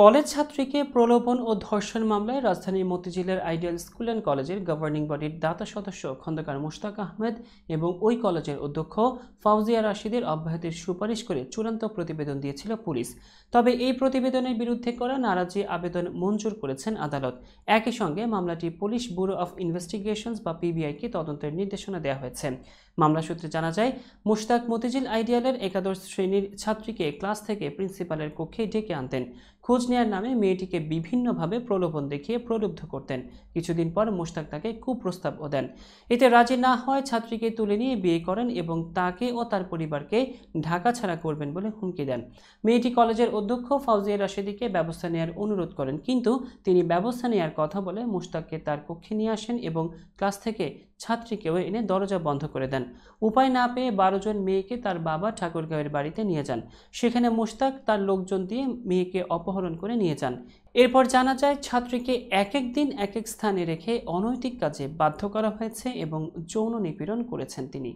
college ছাত্রীকে প্রলোভন ও ধর্ষণ মামলায় রাজধানীর মতিঝিলের আইডিয়াল স্কুল অ্যান্ড কলেজের গভর্নিং বডির দাতা সদস্য খন্দকার মুশতাক আহমেদ এবং ওই কলেজের অধ্যক্ষ ফাউজিয়া রাশিদের অব্যাহতির সুপারিশ করে চূড়ান্ত প্রতিবেদন দিয়েছিল পুলিশ তবে এই প্রতিবেদনের বিরুদ্ধে করা নারাজি আবেদন মঞ্জুর করেছেন আদালত একই সঙ্গে মামলাটি পুলিশ ব্যুরো অফ ইনভেস্টিগেশনস বা পিবিআইকে তদন্তের নির্দেশনা দেওয়া হয়েছে মামলা সূত্রে জানা যায় মুশতাক মতিঝিল আইডিয়ালের একাদশ শ্রেণীর ছাত্রীকে ক্লাস থেকে প্রিন্সিপালের কক্ষে ডেকে আনতেন খোঁজ নেয়ার নামে মেয়েটিকে বিভিন্নভাবে প্রলোভন দেখিয়ে প্রলুব্ধ করতেন কিছুদিন পর মুশতাক তাকে কুপ্রস্তাবও দেন এতে রাজি না হয় ছাত্রীকে তুলে নিয়ে বিয়ে করেন এবং তাকে ও তার পরিবারকে ঢাকা ছাড়া করবেন বলে হুমকি দেন মেয়েটি কলেজের অধ্যক্ষ ফাউজিয়া রাশেদিকে ব্যবস্থা নেওয়ার অনুরোধ করেন কিন্তু তিনি ব্যবস্থা নেওয়ার কথা বলে মুশতাককে তার কক্ষে নিয়ে আসেন এবং ক্লাস থেকে ছাত্রীকেও এনে দরজা বন্ধ করে দেন উপায় না পেয়ে বারো জন মেয়েকে তার বাবা ঠাকুরগাঁওয়ের বাড়িতে নিয়ে যান সেখানে মুশতাক তার লোকজন দিয়ে মেয়েকে অপহরণ করে নিয়ে যান এরপর জানা যায় ছাত্রীকে এক এক দিন এক এক স্থানে রেখে অনৈতিক কাজে বাধ্য করা হয়েছে এবং যৌন নিপীড়ন করেছেন তিনি